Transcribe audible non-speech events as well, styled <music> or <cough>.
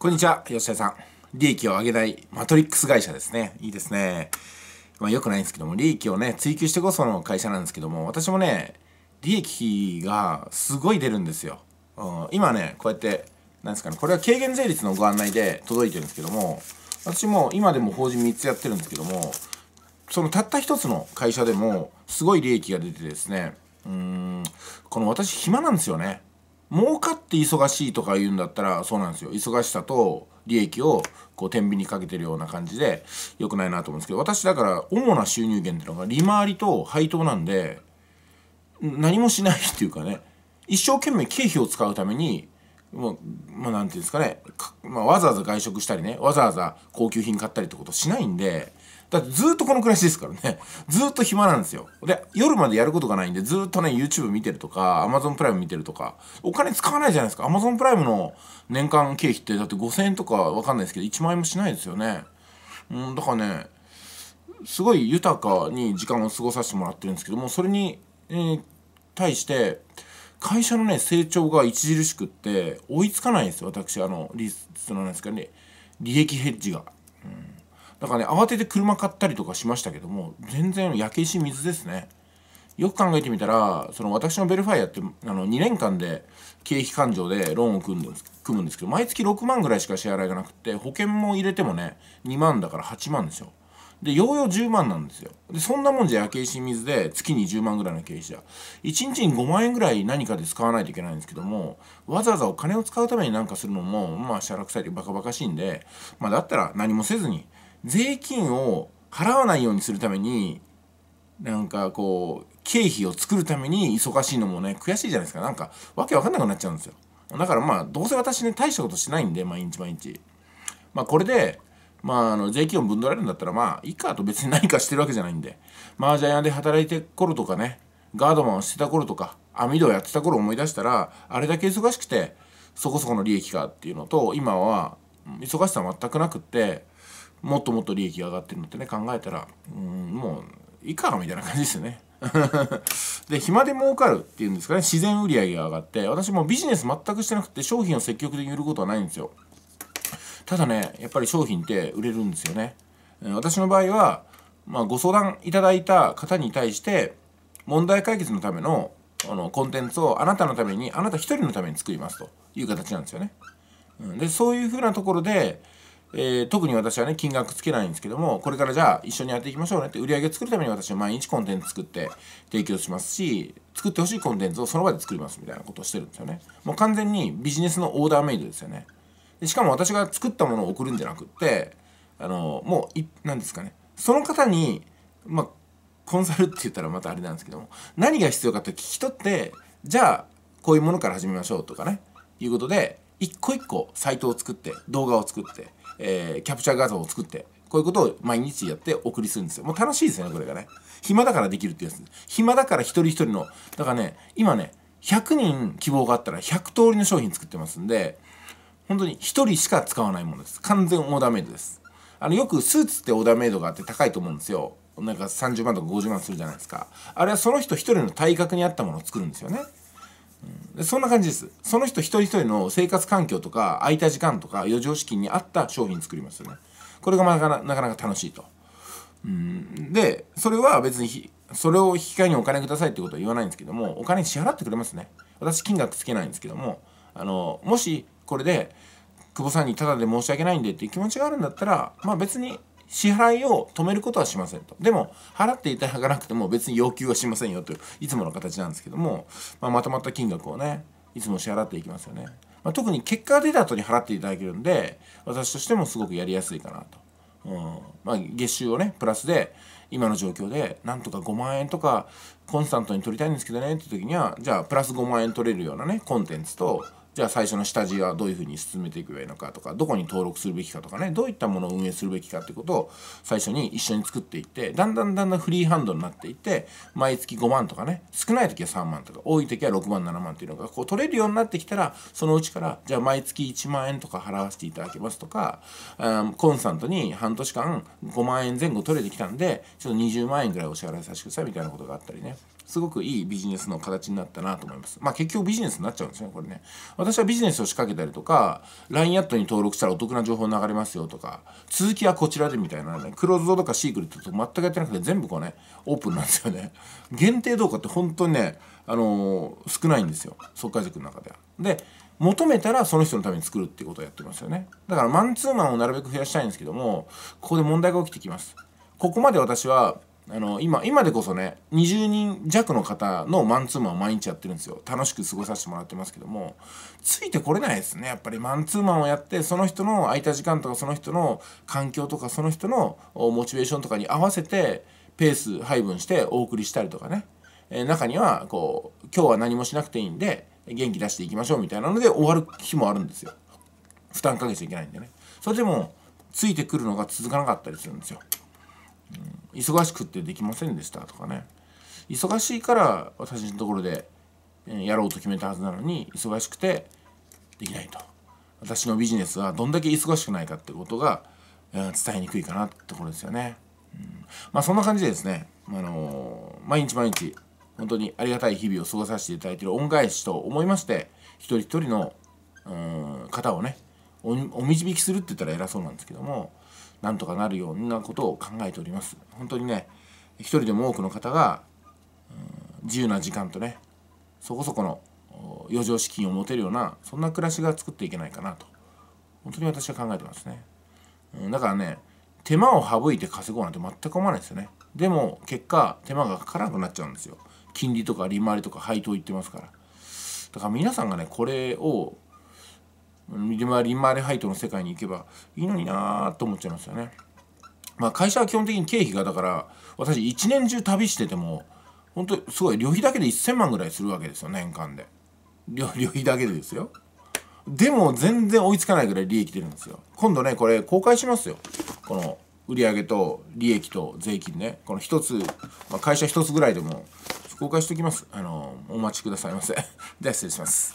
こんにちは、吉田さん。利益を上げないマトリックス会社ですね。いいですね。まあ、よくないんですけども、利益をね、追求してこその会社なんですけども、私もね、利益がすごい出るんですよ。うん、今ね、こうやって、なんですかね、これは軽減税率のご案内で届いてるんですけども、私も今でも法人3つやってるんですけども、そのたった1つの会社でもすごい利益が出てですね、うん、この私暇なんですよね。儲かって忙しいとか言うんだったらそうなんですよ忙しさと利益をこう天秤にかけてるような感じで良くないなと思うんですけど私だから主な収入源っていうのが利回りと配当なんで何もしないっていうかね一生懸命経費を使うためにまあ、まあ、なんていうんですかねまあ、わざわざ外食したりねわざわざ高級品買ったりってことしないんでだってずっとこの暮らしですからね。<laughs> ずっと暇なんですよ。で、夜までやることがないんで、ずっとね、YouTube 見てるとか、Amazon プライム見てるとか、お金使わないじゃないですか。Amazon プライムの年間経費って、だって5000円とかわかんないですけど、1万円もしないですよね。うん、だからね、すごい豊かに時間を過ごさせてもらってるんですけども、それに、えー、対して、会社のね、成長が著しくって、追いつかないんですよ、私、あの、リスのなんですかね、利益ヘッジが。うんだからね慌てて車買ったりとかしましたけども全然焼け石水ですねよく考えてみたらその私のベルファイアってあの2年間で経費勘定でローンを組んで組むんですけど毎月6万ぐらいしか支払いがなくて保険も入れてもね2万だから8万ですよでようよう10万なんですよでそんなもんじゃ焼け石水で月に10万ぐらいの経費じゃ1日に5万円ぐらい何かで使わないといけないんですけどもわざわざお金を使うために何かするのもまあしゃらくさいでバカバカしいんでまあだったら何もせずに税金を払わないようにするためになんかこう経費を作るために忙しいのもね悔しいじゃないですかなんかわけわかんなくなっちゃうんですよだからまあどうせ私ね大したことしないんで毎日毎日まあこれでまあ、あの税金をぶんどられるんだったらまあいいかと別に何かしてるわけじゃないんで麻雀屋で働いて頃とかねガードマンをしてた頃とか網戸をやってた頃思い出したらあれだけ忙しくてそこそこの利益かっていうのと今は忙しさ全くなくってもっともっと利益が上がってるのってね考えたらうんもういいかみたいな感じですよね。<laughs> で暇で儲かるっていうんですかね自然売上が上がって私もビジネス全くしてなくて商品を積極的に売ることはないんですよただねやっぱり商品って売れるんですよね私の場合は、まあ、ご相談いただいた方に対して問題解決のためのあのコンテンツをあなたのためにあなた一人のために作りますという形なんですよねでそういうふうなところでえー、特に私はね金額つけないんですけどもこれからじゃあ一緒にやっていきましょうねって売り上げ作るために私は毎日コンテンツ作って提供しますし作ってほしいコンテンツをその場で作りますみたいなことをしてるんですよねもう完全にビジネスのオーダーメイドですよねでしかも私が作ったものを送るんじゃなくってあのもう何ですかねその方にまあコンサルって言ったらまたあれなんですけども何が必要かって聞き取ってじゃあこういうものから始めましょうとかねいうことで一個一個サイトを作って動画を作ってえー、キャプチャー画像を作って、こういうことを毎日やって送りするんですよ。もう楽しいですね、これがね。暇だからできるってやつ。暇だから一人一人の、だからね、今ね、100人希望があったら100通りの商品作ってますんで、本当に1人しか使わないものです。完全オーダーメイドです。あの、よくスーツってオーダーメイドがあって高いと思うんですよ。なんか30万とか50万するじゃないですか。あれはその人1人の体格に合ったものを作るんですよね。そんな感じです。その人一人一人の生活環境とか、空いた時間とか、余剰資金に合った商品作りますよね。これがなかなか楽しいと。うん、で、それは別に、それを引き換えにお金くださいってことは言わないんですけども、お金支払ってくれますね。私、金額つけないんですけども、あの、もしこれで、久保さんにただで申し訳ないんでっていう気持ちがあるんだったら、まあ別に支払いを止めることはしませんと。でも、払っていただかなくても別に要求はしませんよという、いつもの形なんですけども、まあ、まとまった金額をね、いつも支払っていきますよね。まあ、特に結果が出た後に払っていただけるんで、私としてもすごくやりやすいかなと。うんまあ、月収をねプラスで今の状況でなんとか5万円とかコンスタントに取りたいんですけどねって時にはじゃあプラス5万円取れるようなねコンテンツとじゃあ最初の下地はどういうふうに進めていけばいいのかとかどこに登録するべきかとかねどういったものを運営するべきかってことを最初に一緒に作っていってだんだんだんだんフリーハンドになっていって毎月5万とかね少ない時は3万とか多い時は6万7万っていうのがこう取れるようになってきたらそのうちからじゃあ毎月1万円とか払わせていただけますとか、うん、コンスタントに半年間5万円前後取れてきたんでちょっと20万円ぐらいお支払いさせてくださいみたいなことがあったりね。すごくいいビジネスの形になったなと思います。まあ結局ビジネスになっちゃうんですね、これね。私はビジネスを仕掛けたりとか、LINE アットに登録したらお得な情報流れますよとか、続きはこちらでみたいなね、クローズドとかシークレットと全くやってなくて全部こうね、オープンなんですよね。限定動画って本当にね、あのー、少ないんですよ、即解塾の中では。で、求めたらその人のために作るっていうことをやってますよね。だからマンツーマンをなるべく増やしたいんですけども、ここで問題が起きてきます。ここまで私はあの今今でこそね20人弱の方のマンツーマンを毎日やってるんですよ楽しく過ごさせてもらってますけどもついてこれないですねやっぱりマンツーマンをやってその人の空いた時間とかその人の環境とかその人のモチベーションとかに合わせてペース配分してお送りしたりとかね、え中にはこう今日は何もしなくていいんで元気出していきましょうみたいなので終わる日もあるんですよ負担かけちゃいけないんでねそれでもついてくるのが続かなかったりするんですよ忙しくってできませんでしたとかね忙しいから私のところでやろうと決めたはずなのに忙しくてできないと私のビジネスはどんだけ忙しくないかってことが伝えにくいかなってところですよね、うん、まあそんな感じでですね、あのー、毎日毎日本当にありがたい日々を過ごさせていただいている恩返しと思いまして一人一人のうん方をねお導きするって言ったら偉そうなんですけどもなんとかなるようなことを考えております本当にね一人でも多くの方が、自由な時間とねそこそこの余剰資金を持てるようなそんな暮らしが作っていけないかなと本当に私は考えてますね、うん、だからね手間を省いて稼ごうなんて全く思わないですよねでも結果手間がかからなくなっちゃうんですよ金利とか利回りとか配当いってますからだから皆さんがねこれをリマリマーレハイトの世界に行けばいいのになーと思っちゃいますよね。まあ、会社は基本的に経費がだから私一年中旅してても本当すごい旅費だけで1,000万ぐらいするわけですよ年間で旅費だけでですよでも全然追いつかないぐらい利益出るんですよ今度ねこれ公開しますよこの売上と利益と税金ねこの1つ、まあ、会社1つぐらいでも公開しておきますあのお待ちくださいませ <laughs> では失礼します